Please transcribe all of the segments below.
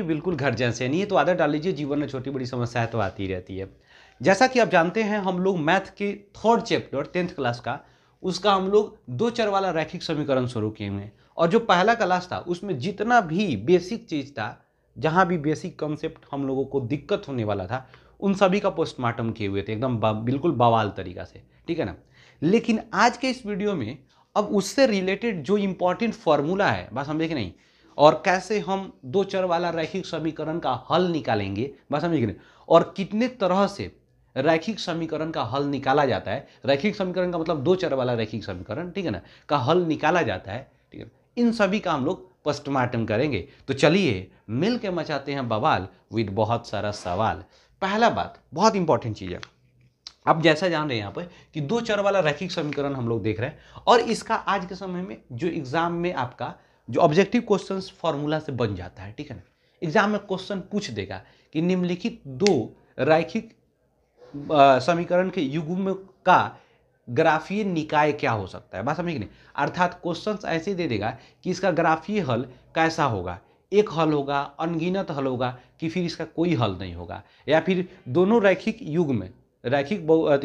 कि बिल्कुल घर जैसे नहीं है तो आदत डाल लीजिए जीवन में छोटी बड़ी समस्या है तो आती रहती है जैसा कि आप जानते हैं हम लोग मैथ के थर्ड चैप्टर टेंथ क्लास का उसका हम लोग दो चर वाला रैखिक समीकरण शुरू किए हुए और जो पहला क्लास था उसमें जितना भी बेसिक चीज़ था जहाँ भी बेसिक कॉन्सेप्ट हम लोगों को दिक्कत होने वाला था उन सभी का पोस्टमार्टम किए हुए थे एकदम बिल्कुल बवाल तरीका से ठीक है ना लेकिन आज के इस वीडियो में अब उससे रिलेटेड जो इम्पॉर्टेंट फॉर्मूला है बस समझे कि नहीं और कैसे हम दो चर वाला रैखिक समीकरण का हल निकालेंगे बात समझ गए और कितने तरह से रैखिक समीकरण का हल निकाला जाता है रैखिक समीकरण का मतलब दो चर वाला रैखिक समीकरण ठीक है ना का हल निकाला जाता है ठीक है इन सभी का हम लोग पोस्टमार्टम करेंगे तो चलिए मिल के मचाते हैं बवाल विद बहुत सारा सवाल पहला बात बहुत इंपॉर्टेंट चीज़ है आप जैसा जान रहे हैं यहाँ पर कि दो चर वाला रैखिक समीकरण हम लोग देख रहे हैं और इसका आज के समय में जो एग्ज़ाम में आपका जो ऑब्जेक्टिव क्वेश्चन फॉर्मूला से बन जाता है ठीक है ना एग्जाम में क्वेश्चन पूछ देगा कि निम्नलिखित दो रैखिक समीकरण के युगम का ग्राफीय निकाय क्या हो सकता है बात समझ नहीं अर्थात क्वेश्चन ऐसे दे देगा कि इसका ग्राफीय हल कैसा होगा एक हल होगा अनगिनत हल होगा कि फिर इसका कोई हल नहीं होगा या फिर दोनों रैखिक युग में रैखिक बहु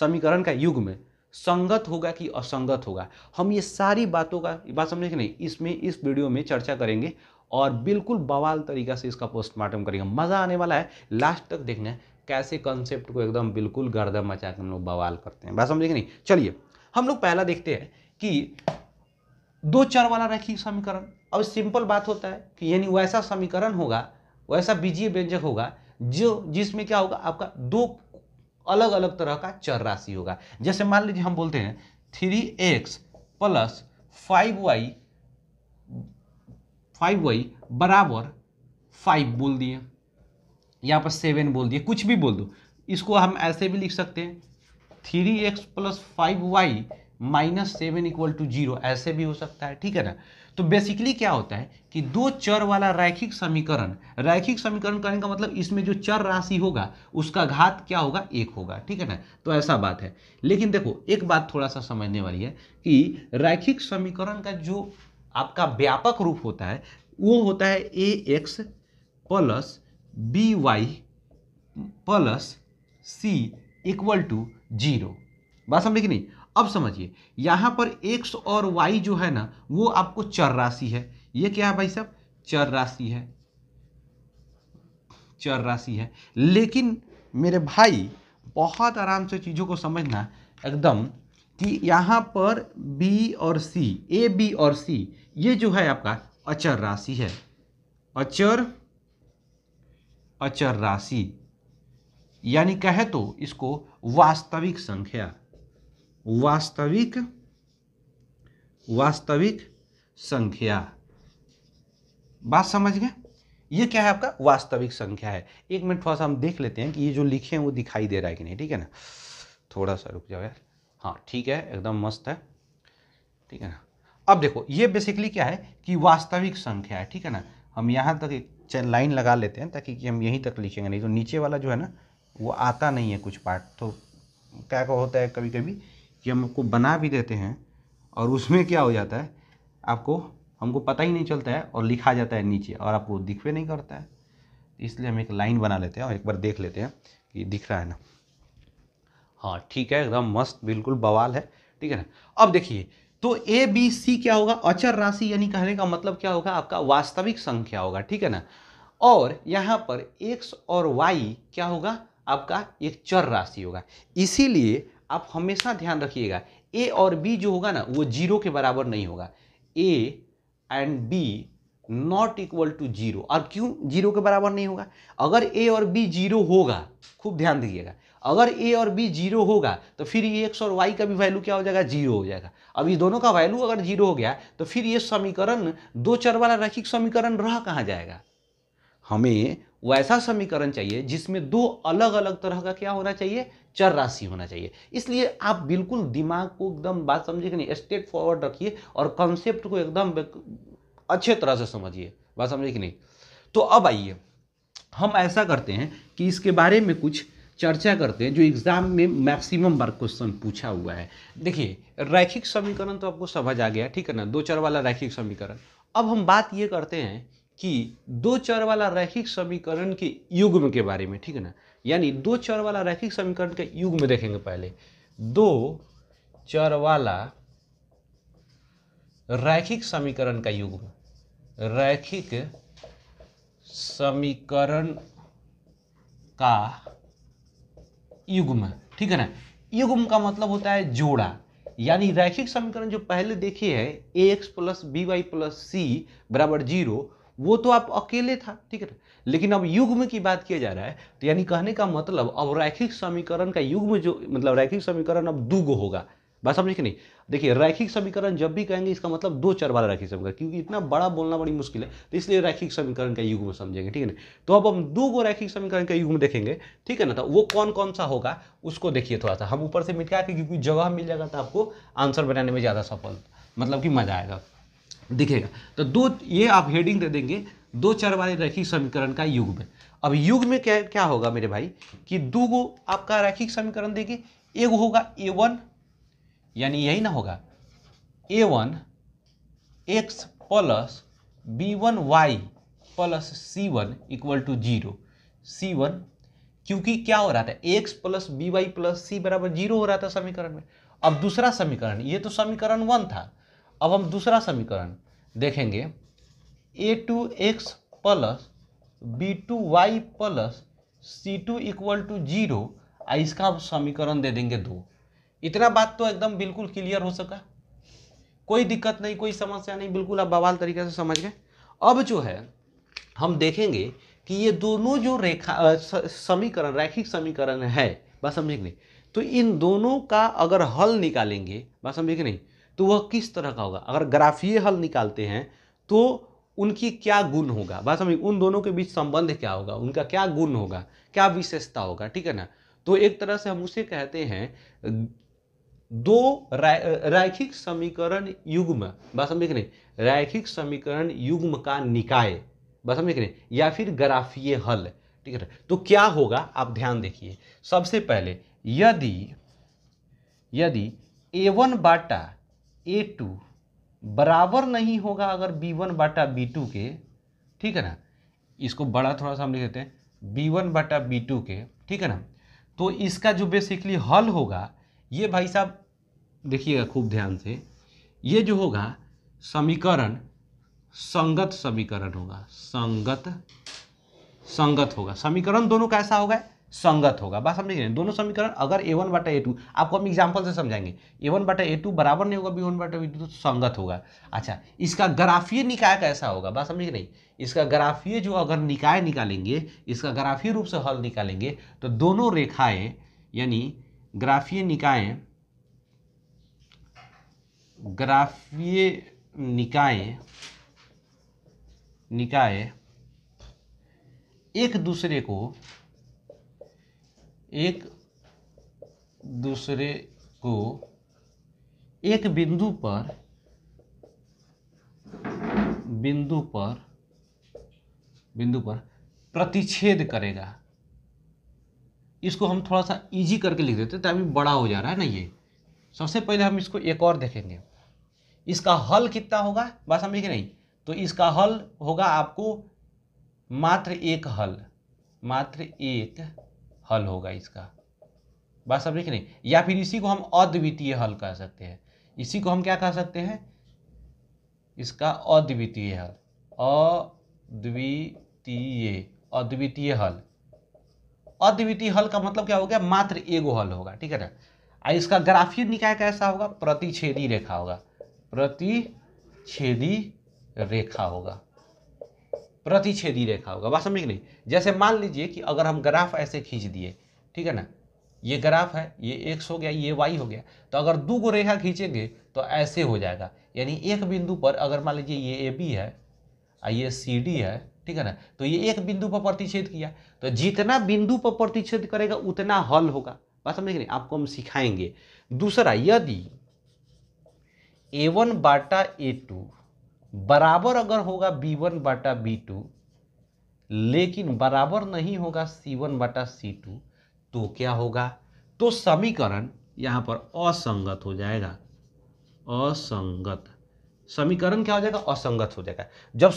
समीकरण का युग में संगत होगा कि असंगत होगा हम ये सारी बातों का बात समझे कि नहीं इसमें इस वीडियो में चर्चा करेंगे और बिल्कुल बवाल तरीका से इसका पोस्टमार्टम करेंगे मज़ा आने वाला है लास्ट तक देखना है कैसे कंसेप्ट को एकदम बिल्कुल गर्दम मचा के हम लोग बवाल करते हैं बात समझे कि नहीं चलिए हम लोग पहला देखते हैं कि दो चर वाला रखी समीकरण अब सिंपल बात होता है कि यानी वैसा समीकरण होगा वैसा बीजीय व्यंजक होगा जो जिसमें क्या होगा आपका दो अलग अलग तरह का चर राशि होगा जैसे मान लीजिए हम बोलते हैं three X plus five Y five Y बराबर फाइव बोल दिए यहाँ पर सेवन बोल दिए कुछ भी बोल दो इसको हम ऐसे भी लिख सकते हैं three X plus five Y minus seven equal to zero ऐसे भी हो सकता है ठीक है ना तो बेसिकली क्या होता है कि दो चर वाला रैखिक समीकरण रैखिक समीकरण करने का मतलब इसमें जो चर राशि होगा उसका घात क्या होगा एक होगा ठीक है ना तो ऐसा बात है लेकिन देखो एक बात थोड़ा सा समझने वाली है कि रैखिक समीकरण का जो आपका व्यापक रूप होता है वो होता है A X plus B Y plus C equal to zero बात समझे कि नहीं अब समझिए यहाँ पर एक्स और वाई जो है ना वो आपको चर राशि है ये क्या है भाई साहब चर राशि है चर राशि है लेकिन मेरे भाई बहुत आराम से चीज़ों को समझना एकदम कि यहाँ पर बी और सी ए बी और सी ये जो है आपका अचर राशि है अचर अचर राशि यानी कहे तो इसको वास्तविक संख्या वास्तविक वास्तविक संख्या बात समझ गए ये क्या है आपका वास्तविक संख्या है एक मिनट थोड़ा सा हम देख लेते हैं कि ये जो लिखे हैं वो दिखाई दे रहा है कि नहीं ठीक है ना थोड़ा सा रुक जाओ यार हाँ ठीक है एकदम मस्त है ठीक है ना अब देखो ये बेसिकली क्या है कि वास्तविक संख्या है ठीक है ना हम यहाँ तक एक लाइन लगा लेते हैं ताकि हम यहीं तक लिखेंगे नहीं तो नीचे वाला जो है ना वो आता नहीं है कुछ पार्ट तो क्या क्या होता है कभी कभी कि हम आपको बना भी देते हैं और उसमें क्या हो जाता है आपको हमको पता ही नहीं चलता है और लिखा जाता है नीचे और आपको दिखवे नहीं करता है इसलिए हम एक लाइन बना लेते हैं और एक बार देख लेते हैं कि दिख रहा है ना हाँ ठीक है एकदम मस्त बिल्कुल बवाल है ठीक है ना अब देखिए तो ए बी सी क्या होगा अचर राशि यानी कहने का मतलब क्या होगा आपका वास्तविक संख्या होगा ठीक है ना और यहाँ पर एक्स और वाई क्या होगा आपका एक चर राशि होगा इसीलिए आप हमेशा ध्यान रखिएगा ए और बी जो होगा ना वो जीरो के बराबर नहीं होगा A and B not equal to zero और क्यों जीरो के बराबर नहीं होगा अगर ए और बी जीरो होगा खूब ध्यान दीजिएगा अगर ए और बी जीरो होगा तो फिर ये एक्स और वाई का भी वैल्यू क्या हो जाएगा जीरो हो जाएगा अब ये दोनों का वैल्यू अगर जीरो हो गया तो फिर ये समीकरण दो चर वाला रैखिक समीकरण रह कहाँ जाएगा हमें वैसा समीकरण चाहिए जिसमें दो अलग अलग तरह का क्या होना चाहिए चर राशि होना चाहिए इसलिए आप बिल्कुल दिमाग को एकदम बात समझिए कि नहीं स्ट्रेट फॉरवर्ड रखिए और कॉन्सेप्ट को एकदम अच्छे तरह से समझिए बात समझिए कि नहीं तो अब आइए हम ऐसा करते हैं कि इसके बारे में कुछ चर्चा करते हैं जो एग्ज़ाम में मैक्सिमम बार क्वेश्चन पूछा हुआ है देखिए रैखिक समीकरण तो आपको समझ आ गया ठीक है ना दो चार वाला रैखिक समीकरण अब हम बात ये करते हैं कि दो चर वाला रैखिक समीकरण के युग्म के बारे में ठीक है ना यानी दो चर वाला रैखिक समीकरण के युग में देखेंगे पहले दो चर वाला रैखिक समीकरण का युग्म रैखिक समीकरण का युग्म ठीक है ना युग्म का मतलब होता है जोड़ा यानी रैखिक समीकरण जो पहले देखे है A X plus B Y plus C बराबर जीरो वो तो आप अकेले था ठीक है लेकिन अब युग में की बात किया जा रहा है तो यानी कहने का मतलब अब रैखिक समीकरण का युग में जो मतलब रैखिक समीकरण अब दुग होगा बात समझे कि नहीं देखिए रैखिक समीकरण जब भी कहेंगे इसका मतलब दो चर वाला रैखिक समीकरण क्योंकि इतना बड़ा बोलना बड़ी मुश्किल है तो इसलिए रैखिक समीकरण का युग में समझेंगे ठीक है ना तो अब हम दो गो रैखिक समीकरण का में देखेंगे ठीक है ना तो वो कौन कौन सा होगा उसको देखिए थोड़ा सा हम ऊपर से मिटका के क्योंकि जगह मिल जाएगा तो आपको आंसर बनाने में ज़्यादा सफल मतलब कि मजा आएगा दिखेगा तो दो ये आप हेडिंग दे देंगे दो चर वाले रैखिक समीकरण का युग में अब युग में क्या क्या होगा मेरे भाई कि दो गो आपका रैखिक समीकरण देंगे एक होगा ए वन यानी यही ना होगा A one X plus B one Y plus C one equal to zero C one क्योंकि क्या हो रहा था X plus B Y plus C बराबर जीरो हो रहा था समीकरण में अब दूसरा समीकरण ये तो समीकरण वन था अब हम दूसरा समीकरण देखेंगे A two X plus B two Y plus C two equal to zero इसका समीकरण दे देंगे दो इतना बात तो एकदम बिल्कुल क्लियर हो सका कोई दिक्कत नहीं कोई समस्या नहीं बिल्कुल आप बवाल तरीके से समझ गए अब जो है हम देखेंगे कि ये दोनों जो रेखा समीकरण रैखिक समीकरण है बस समझे नहीं तो इन दोनों का अगर हल निकालेंगे बस समझे नहीं तो वह किस तरह का होगा अगर ग्राफीय हल निकालते हैं तो उनकी क्या गुण होगा बात समझ उन दोनों के बीच संबंध क्या होगा उनका क्या गुण होगा क्या विशेषता होगा ठीक है ना तो एक तरह से हम उसे कहते हैं दो रैखिक समीकरण युग्म बात समझ नहीं रैखिक समीकरण युग्म का निकाय बात समझ नहीं या फिर ग्राफीय हल ठीक है ना तो क्या होगा आप ध्यान देखिए सबसे पहले यदि यदि ए वन बाटा ए टू बराबर नहीं होगा अगर बी वन बाटा बी टू के ठीक है ना इसको बड़ा थोड़ा सा हम लिख देते हैं बी वन बाटा बी टू के ठीक है ना तो इसका जो बेसिकली हल होगा ये भाई साहब देखिएगा खूब ध्यान से ये जो होगा समीकरण संगत समीकरण होगा संगत संगत होगा समीकरण दोनों कैसा होगा संगत होगा बात समझ गए दोनों समीकरण अगर ए वन बाटा ए टू आपको हम एग्जाम्पल से समझाएंगे ए वन बाटा ए टू बराबर नहीं होगा बी वन बाटा बी टू तो संगत होगा अच्छा इसका ग्राफीय निकाय कैसा होगा बात समझ नहीं इसका ग्राफीय जो अगर निकाय निकालेंगे इसका ग्राफीय रूप से हल निकालेंगे तो दोनों रेखाएँ यानी ग्राफीय निकाय ग्राफीय निकाय निकाय एक दूसरे को एक दूसरे को एक बिंदु पर बिंदु पर बिंदु पर प्रतिच्छेद करेगा इसको हम थोड़ा सा इजी करके लिख देते अभी बड़ा हो जा रहा है ना ये सबसे पहले हम इसको एक और देखेंगे इसका हल कितना होगा बात समझ के नहीं तो इसका हल होगा आपको मात्र एक हल मात्र एक हल होगा इसका बात सब देखिए नहीं या फिर इसी को हम अद्वितीय हल कह सकते हैं इसी को हम क्या कह सकते हैं इसका अद्वितीय हल अद्वितीय अद्वितीय हल अद्वितीय हल का मतलब क्या हो गया मात्र एगो हल होगा ठीक है ना और इसका ग्राफीय निकाय कैसा होगा प्रतिच्छेदी रेखा होगा प्रतिच्छेदी रेखा होगा प्रतिच्छेदी रेखा होगा बात समझ नहीं जैसे मान लीजिए कि अगर हम ग्राफ ऐसे खींच दिए ठीक है ना ये ग्राफ है ये एक्स हो गया ये वाई हो गया तो अगर दो को रेखा खींचेंगे तो ऐसे हो जाएगा यानी एक बिंदु पर अगर मान लीजिए ये ए बी है और ये सी डी है ठीक है ना तो ये एक बिंदु पर प्रतिच्छेद किया तो जितना बिंदु पर प्रतिच्छेद करेगा उतना हल होगा बात समझ नहीं आपको हम सिखाएंगे दूसरा यदि ए वन बाटा ए टू बराबर अगर होगा बी वन बटा बी टू लेकिन बराबर नहीं होगा सी वन बटा सी टू तो क्या होगा तो समीकरण यहां पर असंगत हो जाएगा असंगत समीकरण क्या हो जाएगा असंगत हो जाएगा जब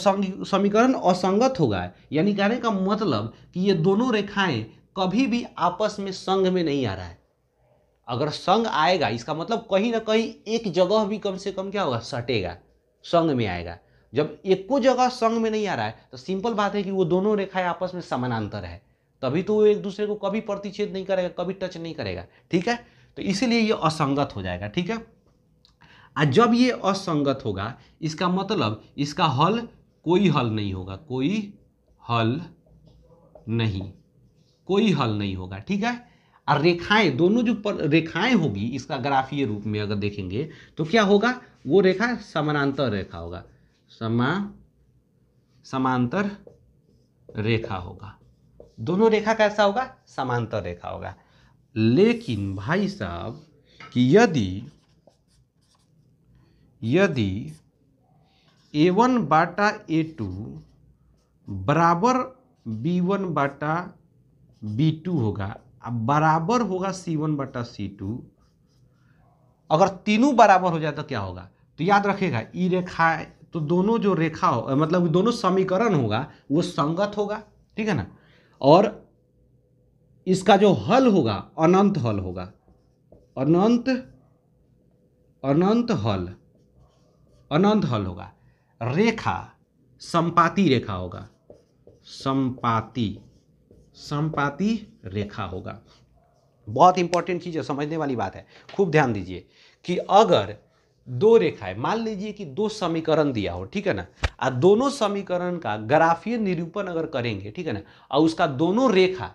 समीकरण असंगत होगा यानी कहने का मतलब कि ये दोनों रेखाएं कभी भी आपस में संग में नहीं आ रहा है अगर संग आएगा इसका मतलब कहीं ना कहीं एक जगह भी कम से कम क्या होगा सटेगा संग में आएगा जब एको जगह संग में नहीं आ रहा है तो सिंपल बात है कि वो दोनों रेखाएं आपस में समानांतर है तभी तो वो एक दूसरे को कभी प्रतिच्छेद नहीं करेगा कभी टच नहीं करेगा ठीक है तो इसीलिए ये असंगत हो जाएगा ठीक है आ जब ये असंगत होगा इसका मतलब इसका हल कोई हल नहीं होगा कोई हल नहीं कोई हल नहीं होगा ठीक है और रेखाएं दोनों जो पर रेखाएं होगी इसका ग्राफीय रूप में अगर देखेंगे तो क्या होगा वो रेखा समानांतर रेखा होगा समा समांतर रेखा होगा दोनों रेखा कैसा होगा समांतर रेखा होगा लेकिन भाई साहब कि यदि यदि ए वन बाटा ए टू बराबर बी वन बाटा बी टू होगा अब बराबर होगा सी वन बटा सी टू अगर तीनों बराबर हो जाए तो क्या होगा तो याद रखेगा ई रेखा तो दोनों जो रेखा हो मतलब दोनों समीकरण होगा वो संगत होगा ठीक है ना और इसका जो हल होगा अनंत हल होगा अनंत अनंत हल अनंत हल होगा रेखा संपाति रेखा होगा संपाति संपाति रेखा होगा बहुत इंपॉर्टेंट चीज़ है समझने वाली बात है खूब ध्यान दीजिए कि अगर दो रेखाएं मान लीजिए कि दो समीकरण दिया हो ठीक है ना और दोनों समीकरण का ग्राफीय निरूपण अगर करेंगे ठीक है ना और उसका दोनों रेखा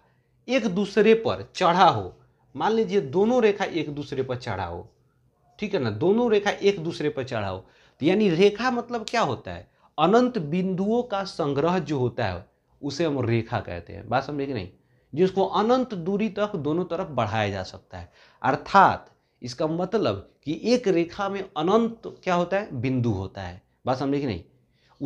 एक दूसरे पर चढ़ा हो मान लीजिए दोनों रेखा एक दूसरे पर चढ़ा हो ठीक है ना दोनों रेखा एक दूसरे पर चढ़ा हो तो यानी रेखा मतलब क्या होता है अनंत बिंदुओं का संग्रह जो होता है उसे हम रेखा कहते हैं बात समझे कि नहीं जिसको अनंत दूरी तक दोनों तरफ बढ़ाया जा सकता है अर्थात इसका मतलब कि एक रेखा में अनंत क्या होता है बिंदु होता है बात समझे कि नहीं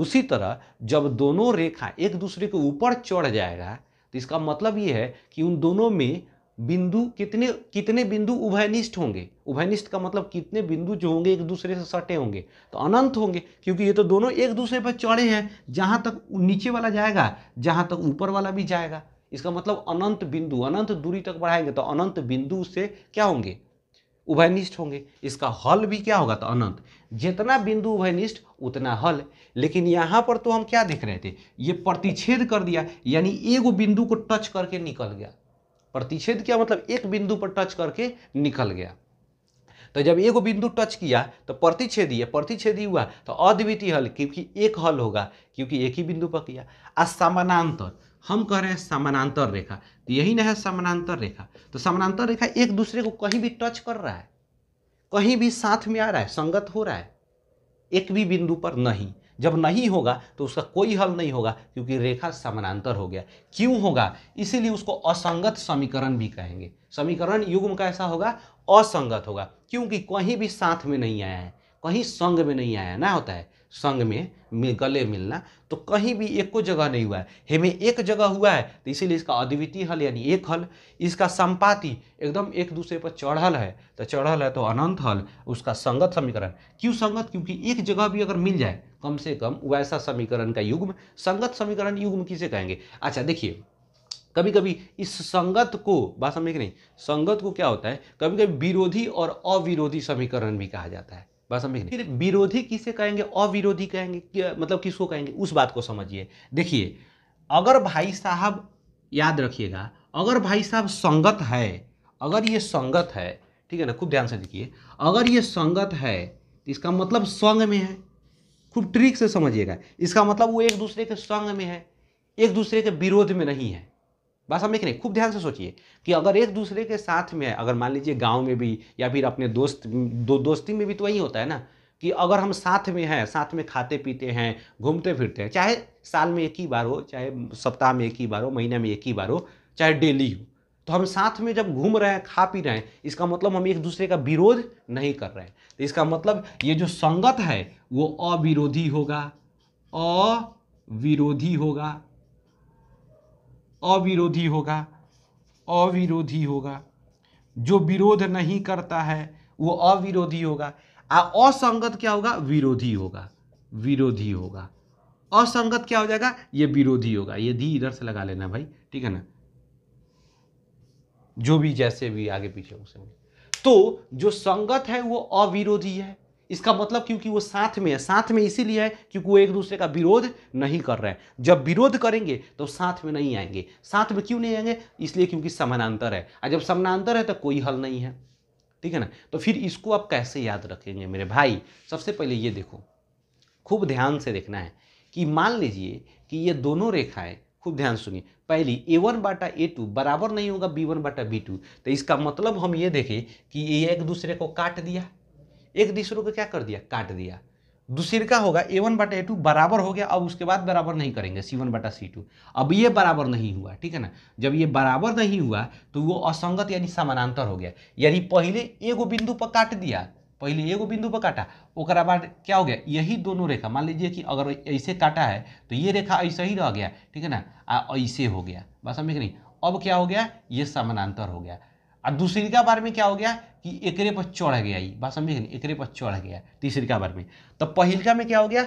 उसी तरह जब दोनों रेखा एक दूसरे के ऊपर चढ़ जाएगा तो इसका मतलब ये है कि उन दोनों में बिंदु कितने कितने बिंदु उभयनिष्ठ होंगे उभयनिष्ठ का मतलब कितने बिंदु जो होंगे एक दूसरे से सटे होंगे तो अनंत होंगे क्योंकि ये तो दोनों एक दूसरे पर चढ़े हैं जहाँ तक नीचे वाला जाएगा जहाँ तक ऊपर वाला भी जाएगा इसका मतलब अनंत बिंदु अनंत दूरी तक बढ़ाएंगे तो अनंत बिंदु से क्या होंगे उभयनिष्ठ होंगे इसका हल भी क्या होगा तो अनंत जितना बिंदु उभयनिष्ठ उतना हल लेकिन यहाँ पर तो हम क्या देख रहे थे ये प्रतिच्छेद कर दिया यानी एगो बिंदु को टच करके निकल गया प्रतिच्छेद क्या मतलब एक बिंदु पर टच करके निकल गया तो जब एगो बिंदु टच किया तो प्रतिच्छेदी है प्रतिच्छेदी हुआ तो अद्वितीय हल क्योंकि एक हल होगा क्योंकि एक ही बिंदु पर किया आ समानांतर हम कह रहे हैं समानांतर रेखा तो यही ना है समानांतर रेखा तो समानांतर रेखा एक दूसरे को कहीं भी टच कर रहा है कहीं भी साथ में आ रहा है संगत हो रहा है एक भी बिंदु पर नहीं जब नहीं होगा तो उसका कोई हल नहीं होगा क्योंकि रेखा समानांतर हो गया क्यों होगा इसीलिए उसको असंगत समीकरण भी कहेंगे समीकरण युग्म का ऐसा होगा असंगत होगा क्योंकि कहीं भी साथ में नहीं आया है कहीं संग में नहीं आया ना होता है संग में मिल गले मिलना तो कहीं भी एक को जगह नहीं हुआ है हे में एक जगह हुआ है तो इसीलिए इसका अद्वितीय हल यानी एक हल इसका संपाति एकदम एक दूसरे पर चढ़ल है तो चढ़ल है तो अनंत हल उसका संगत समीकरण क्यों संगत क्योंकि एक जगह भी अगर मिल जाए कम से कम वैसा समीकरण का युग्म संगत समीकरण युग्म किसे कहेंगे अच्छा देखिए कभी कभी इस संगत को बात समझ नहीं संगत को क्या होता है कभी कभी विरोधी और अविरोधी समीकरण भी कहा जाता है बात समझ फिर विरोधी किसे कहेंगे अविरोधी कहेंगे मतलब किसको कहेंगे उस बात को समझिए देखिए अगर भाई साहब याद रखिएगा अगर भाई साहब संगत है अगर ये संगत है ठीक है ना खूब ध्यान से देखिए अगर ये संगत है तो इसका मतलब संग में है खूब ट्रिक से समझिएगा इसका मतलब वो एक दूसरे के संग में है एक दूसरे के विरोध में नहीं है बस हम देखने खूब ध्यान से सोचिए कि अगर एक दूसरे के साथ में अगर मान लीजिए गांव में भी या फिर अपने दोस्त दो दोस्ती में भी तो वही होता है ना कि अगर हम साथ में हैं साथ में खाते पीते हैं घूमते फिरते हैं चाहे साल में एक ही बार हो चाहे सप्ताह में एक ही बार हो महीने में एक ही बार हो चाहे डेली हो तो हम साथ में जब घूम रहे हैं खा पी रहे हैं इसका मतलब हम एक दूसरे का विरोध नहीं कर रहे हैं तो इसका मतलब ये जो संगत है वो अविरोधी होगा अविरोधी होगा अविरोधी होगा अविरोधी होगा जो विरोध नहीं करता है वो अविरोधी होगा आ असंगत क्या होगा विरोधी होगा विरोधी होगा असंगत क्या हो जाएगा ये विरोधी होगा ये धी इधर से लगा लेना भाई ठीक है ना जो भी जैसे भी आगे पीछे उसे तो जो संगत है वो अविरोधी है इसका मतलब क्योंकि वो साथ में है साथ में इसीलिए है क्योंकि वो एक दूसरे का विरोध नहीं कर रहे हैं जब विरोध करेंगे तो साथ में नहीं आएंगे साथ में क्यों नहीं आएंगे इसलिए क्योंकि समानांतर है और जब समानांतर है तो कोई हल नहीं है ठीक है ना तो फिर इसको आप कैसे याद रखेंगे मेरे भाई सबसे पहले ये देखो खूब ध्यान से देखना है कि मान लीजिए कि ये दोनों रेखाएँ खूब ध्यान सुनिए पहली ए वन बाटा ए टू बराबर नहीं होगा बी वन बाटा बी टू तो इसका मतलब हम ये देखें कि ये एक दूसरे को काट दिया एक दूसरे को क्या कर दिया काट दिया दूसरे का होगा ए वन बटा ए टू बराबर हो गया अब उसके बाद बराबर नहीं करेंगे सी वन बटा सी टू अब ये बराबर नहीं हुआ ठीक है ना जब ये बराबर नहीं हुआ तो वो असंगत यानी समानांतर हो गया यानी पहले एगो बिंदु पर काट दिया पहले एगो बिंदु पर काटा ओकरा बाद क्या हो गया यही दोनों रेखा मान लीजिए कि अगर ऐसे काटा है तो ये रेखा ऐसा ही रह गया ठीक है ना ऐसे हो गया बात समझ नहीं अब क्या हो गया ये समानांतर हो गया और दूसरी का बार में क्या हो गया कि एकरे पर चढ़ गया ही बात समझे नहीं एकरे पर चढ़ गया तीसरी का बार में तो पहलिका में क्या हो गया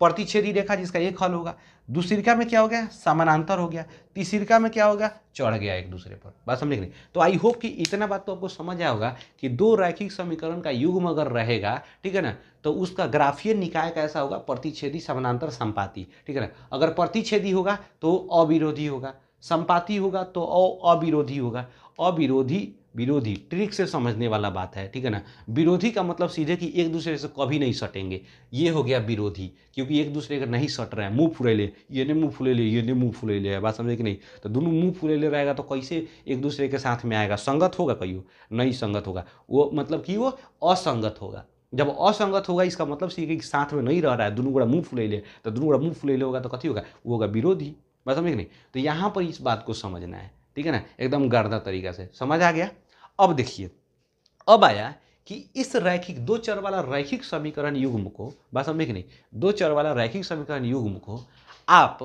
प्रतिच्छेदी रेखा जिसका एक हल होगा दूसरिका में क्या हो गया समानांतर हो गया तीसरिका में क्या हो गया चढ़ गया एक दूसरे पर बात समझे नहीं तो आई होप कि इतना बात तो आपको समझ आया होगा कि दो रैखिक समीकरण का युग्म अगर रहेगा ठीक है ना तो उसका ग्राफीय निकाय कैसा होगा प्रतिच्छेदी समानांतर संपाति ठीक है ना अगर प्रतिच्छेदी होगा तो अविरोधी होगा संपाति होगा तो अविरोधी होगा अविरोधी विरोधी ट्रिक से समझने वाला बात है ठीक है ना विरोधी का मतलब सीधे कि एक दूसरे से कभी नहीं सटेंगे ये हो गया विरोधी क्योंकि एक दूसरे का नहीं सट रहा है मुंह फुले ले ये ने मुंह फुले ले ये ने मुंह फुले ले बात समझे कि नहीं तो दोनों मुंह फुले ले रहेगा तो कैसे एक दूसरे के साथ में आएगा संगत होगा कहियो नहीं संगत होगा वो मतलब कि वो असंगत होगा जब असंगत होगा इसका मतलब सीधे कि साथ में नहीं रह रहा है दोनों गोड़ा मुँह फुले ले तो दोनों गोड़ा मुँह फुले ले होगा तो कथी होगा वो होगा विरोधी बात समझे कि नहीं तो यहाँ पर इस बात को समझना है ठीक है ना एकदम गर्दा तरीका से समझ आ गया अब देखिए अब आया कि इस रैखिक दो चर वाला रैखिक समीकरण युग्म को बात समझे कि नहीं दो चर वाला रैखिक समीकरण युग्म को आप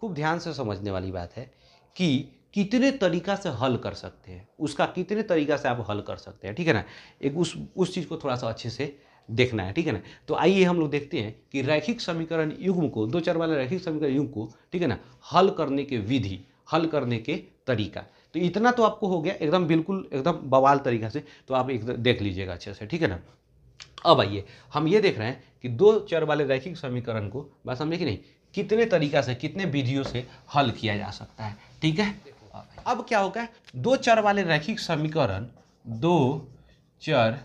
खूब ध्यान से समझने वाली बात है कि कितने तरीका से हल कर सकते हैं उसका कितने तरीका से आप हल कर सकते हैं ठीक है ना एक उस उस चीज़ को थोड़ा सा अच्छे से देखना है ठीक है ना तो आइए हम लोग देखते हैं कि रैखिक समीकरण युग्म को दो चर वाले रैखिक समीकरण युग्म को ठीक है ना हल करने के विधि हल करने के तरीका तो इतना तो आपको हो गया एकदम बिल्कुल एकदम बवाल तरीका से तो आप एक देख लीजिएगा अच्छे से ठीक है ना अब आइए हम ये देख रहे हैं कि दो चर वाले रैखिक समीकरण को बात समझे कि नहीं कितने तरीका से कितने विधियों से हल किया जा सकता है ठीक है अब क्या होगा दो चर वाले रैखिक समीकरण दो चर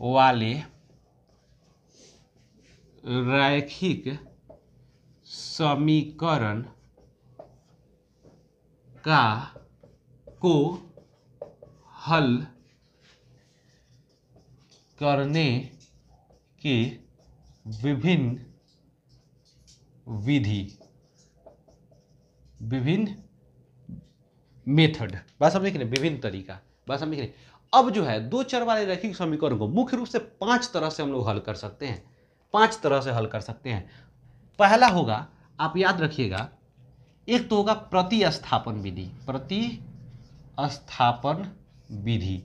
वाले रैखिक समीकरण का को हल करने के विभिन्न विधि विभिन्न मेथड बस हम लिख रहे विभिन्न तरीका बस हम लिख रहे अब जो है दो चर वाले रैखिक समीकरण को मुख्य रूप से पांच तरह से हम लोग हल कर सकते हैं पांच तरह से हल कर सकते हैं पहला होगा आप याद रखिएगा एक तो होगा प्रतिस्थापन विधि प्रतिस्थापन विधि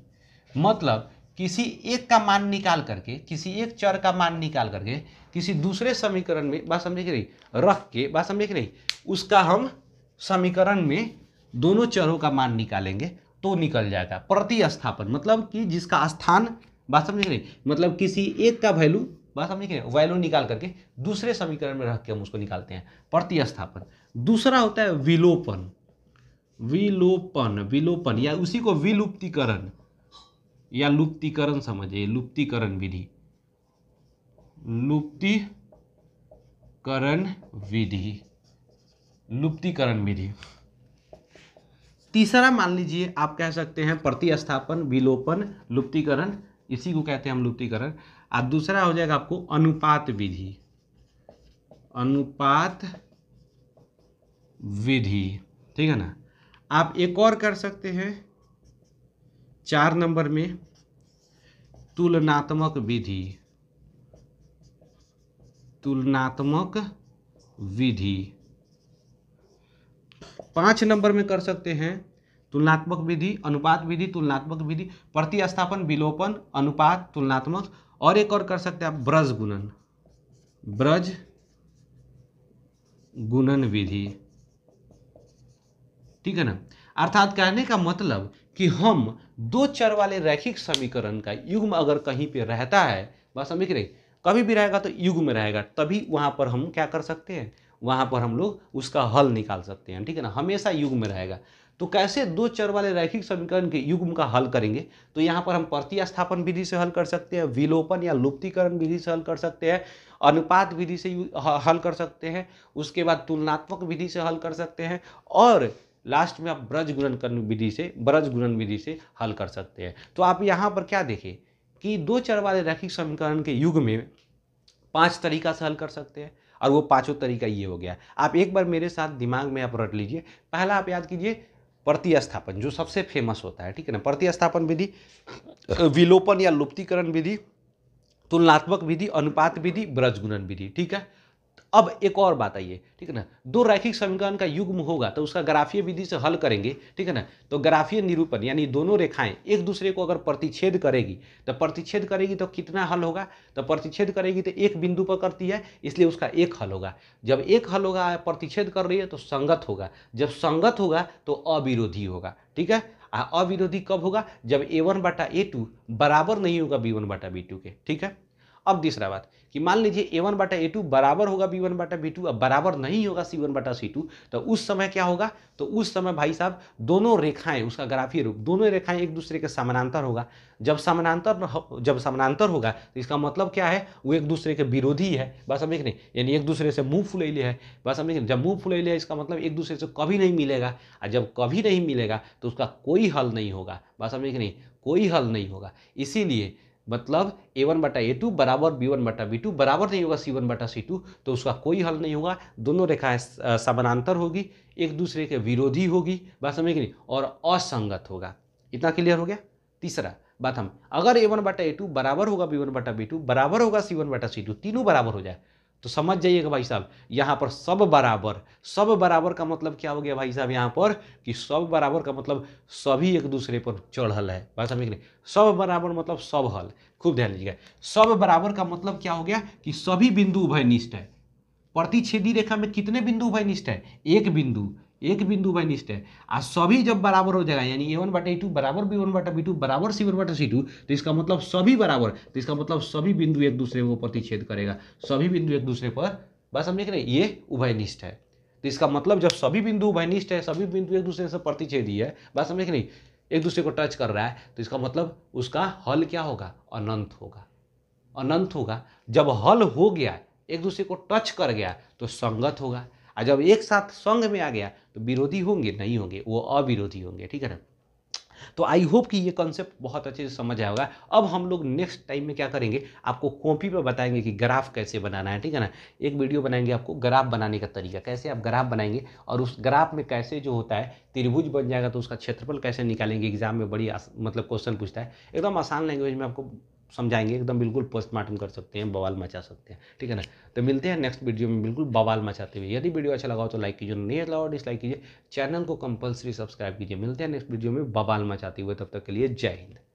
मतलब किसी एक का मान निकाल करके किसी एक चर का मान निकाल करके किसी दूसरे समीकरण में बात समझे कि नहीं रख के बात समझे कि नहीं उसका हम समीकरण में दोनों चरों का मान निकालेंगे तो निकल जाएगा प्रतिस्थापन मतलब कि जिसका स्थान बात समझे कि नहीं मतलब किसी एक का वैल्यू बात समझे कि नहीं वैल्यू निकाल करके दूसरे समीकरण में रख के हम उसको निकालते हैं प्रतिस्थापन दूसरा होता है विलोपन विलोपन विलोपन या उसी को विलुप्तिकरण या लुप्तिकरण समझिए लुप्तिकरण विधि लुप्तिकरण विधि लुप्तिकरण विधि तीसरा मान लीजिए आप कह सकते हैं प्रतिस्थापन विलोपन लुप्तिकरण इसी को कहते हैं हम लुप्तिकरण और दूसरा हो जाएगा आपको अनुपात विधि अनुपात विधि ठीक है ना आप एक और कर सकते हैं चार नंबर में तुलनात्मक विधि तुलनात्मक विधि पांच नंबर में कर सकते हैं तुलनात्मक विधि अनुपात विधि तुलनात्मक विधि प्रतिस्थापन विलोपन अनुपात तुलनात्मक और एक और कर सकते हैं आप ब्रज गुणन ब्रज गुणन विधि ठीक है ना अर्थात कहने का मतलब कि हम दो चर वाले रैखिक समीकरण का युग्म अगर कहीं पे रहता है बस समझ कभी भी रहेगा तो युग में रहेगा तभी वहाँ पर हम क्या कर सकते हैं वहाँ पर हम लोग उसका हल निकाल सकते हैं ठीक है ना हमेशा युग में रहेगा तो कैसे दो चर वाले रैखिक समीकरण के युग्म का हल करेंगे तो यहाँ पर हम प्रतिस्थापन विधि से हल कर सकते हैं विलोपन या लुप्तिकरण विधि से हल कर सकते हैं अनुपात विधि से हल कर सकते हैं उसके बाद तुलनात्मक विधि से हल कर सकते हैं और लास्ट में आप ब्रज गुणन विधि से ब्रज गुणन विधि से हल कर सकते हैं तो आप यहाँ पर क्या देखें कि दो चर वाले रैखिक समीकरण के युग में पांच तरीका से हल कर सकते हैं और वो पांचों तरीका ये हो गया आप एक बार मेरे साथ दिमाग में आप रट लीजिए पहला आप याद कीजिए प्रतिस्थापन जो सबसे फेमस होता है ठीक है ना प्रतिस्थापन विधि विलोपन या लुप्तिकरण विधि तुलनात्मक विधि अनुपात विधि ब्रजगुणन विधि ठीक है अब एक और बात आइए ठीक है ना दो रैखिक समीकरण का युग्म होगा तो उसका ग्राफीय विधि से हल करेंगे ठीक है ना तो ग्राफीय निरूपण यानी दोनों रेखाएं एक दूसरे को अगर प्रतिच्छेद करेगी तो प्रतिच्छेद करेगी तो कितना हल होगा तो प्रतिच्छेद करेगी तो एक बिंदु पर करती है इसलिए उसका एक हल होगा जब एक हल होगा प्रतिच्छेद कर रही है तो संगत होगा जब संगत होगा तो अविरोधी होगा ठीक है अविरोधी कब होगा जब ए वन बटा ए टू बराबर नहीं होगा बी वन बटा बी टू के ठीक है अब तीसरा बात कि मान लीजिए ए वन बाटा ए टू बराबर होगा बी वन बाटा बी टू अब बराबर नहीं होगा सी वन बाटा सी टू तो उस समय क्या होगा तो उस समय भाई साहब दोनों रेखाएं उसका ग्राफीय रूप दोनों रेखाएं एक दूसरे के समानांतर होगा जब समानांतर हो, जब समानांतर होगा तो इसका मतलब क्या है वो एक दूसरे के विरोधी है बस समझ नहीं यानी एक दूसरे से मुँह फुलैले है बस समझ जब मुँह फुलैले है इसका मतलब एक दूसरे से कभी नहीं मिलेगा और जब कभी नहीं मिलेगा तो उसका कोई हल नहीं होगा बस समझ नहीं कोई हल नहीं होगा इसीलिए मतलब ए वन बटा ए टू बराबर बी वन बटा बी टू बराबर नहीं होगा सी वन बटा सी टू तो उसका कोई हल नहीं होगा दोनों रेखाएं समानांतर होगी एक दूसरे के विरोधी होगी बात समझ नहीं और असंगत होगा इतना क्लियर हो गया तीसरा बात हम अगर ए वन बटा ए टू बराबर होगा बी वन बटा बी टू बराबर होगा सी वन बटा सी टू तीनों बराबर हो जाए तो समझ जाइएगा भाई साहब यहाँ पर सब बराबर सब बराबर का मतलब क्या हो गया भाई साहब यहाँ पर कि सब बराबर का मतलब सभी एक दूसरे पर चढ़ल है भाई साहब नहीं सब बराबर मतलब सब हल खूब ध्यान दीजिएगा सब बराबर का मतलब क्या हो गया कि सभी बिंदु उभयनिष्ठ है प्रतिच्छेदी रेखा में कितने बिंदु उभयनिष्ठ है एक बिंदु एक बिंदु बाई निष्ठ है आ सभी जब बराबर हो जाएगा यानी ए वन बटा ए टू बराबर बी वन बटा बी टू बराबर सी वन बटा सी टू तो इसका मतलब सभी बराबर तो इसका मतलब सभी बिंदु एक दूसरे को प्रतिच्छेद करेगा सभी बिंदु एक दूसरे पर बस हम देख रहे हैं ये उभयनिष्ठ है तो इसका मतलब जब सभी बिंदु उभयनिष्ठ है सभी बिंदु एक दूसरे से प्रतिच्छेदी है बस हम देख रहे एक दूसरे को टच कर रहा है तो इसका मतलब उसका हल क्या होगा अनंत होगा अनंत होगा जब हल हो गया एक दूसरे को टच कर गया तो संगत होगा और जब एक साथ संघ में आ गया तो विरोधी होंगे नहीं होंगे वो अविरोधी होंगे ठीक है ना तो आई होप कि ये कॉन्सेप्ट बहुत अच्छे से समझ आएगा होगा अब हम लोग नेक्स्ट टाइम में क्या करेंगे आपको कॉपी पर बताएंगे कि ग्राफ कैसे बनाना है ठीक है ना एक वीडियो बनाएंगे आपको ग्राफ बनाने का तरीका कैसे आप ग्राफ बनाएंगे और उस ग्राफ में कैसे जो होता है त्रिभुज बन जाएगा तो उसका क्षेत्रफल कैसे निकालेंगे एग्जाम में बड़ी मतलब क्वेश्चन पूछता है एकदम आसान लैंग्वेज में आपको समझाएंगे एकदम बिल्कुल पोस्टमार्टम कर सकते हैं बवाल मचा सकते हैं ठीक है ना तो मिलते हैं नेक्स्ट वीडियो में बिल्कुल बवाल मचाते हुए यदि वीडियो अच्छा लगा हो तो लाइक कीजिए नहीं अच्छा लगा डिसलाइक कीजिए चैनल को कंपलसरी सब्सक्राइब कीजिए मिलते हैं नेक्स्ट वीडियो में बवाल मचाते हुए तब तक के लिए जय हिंद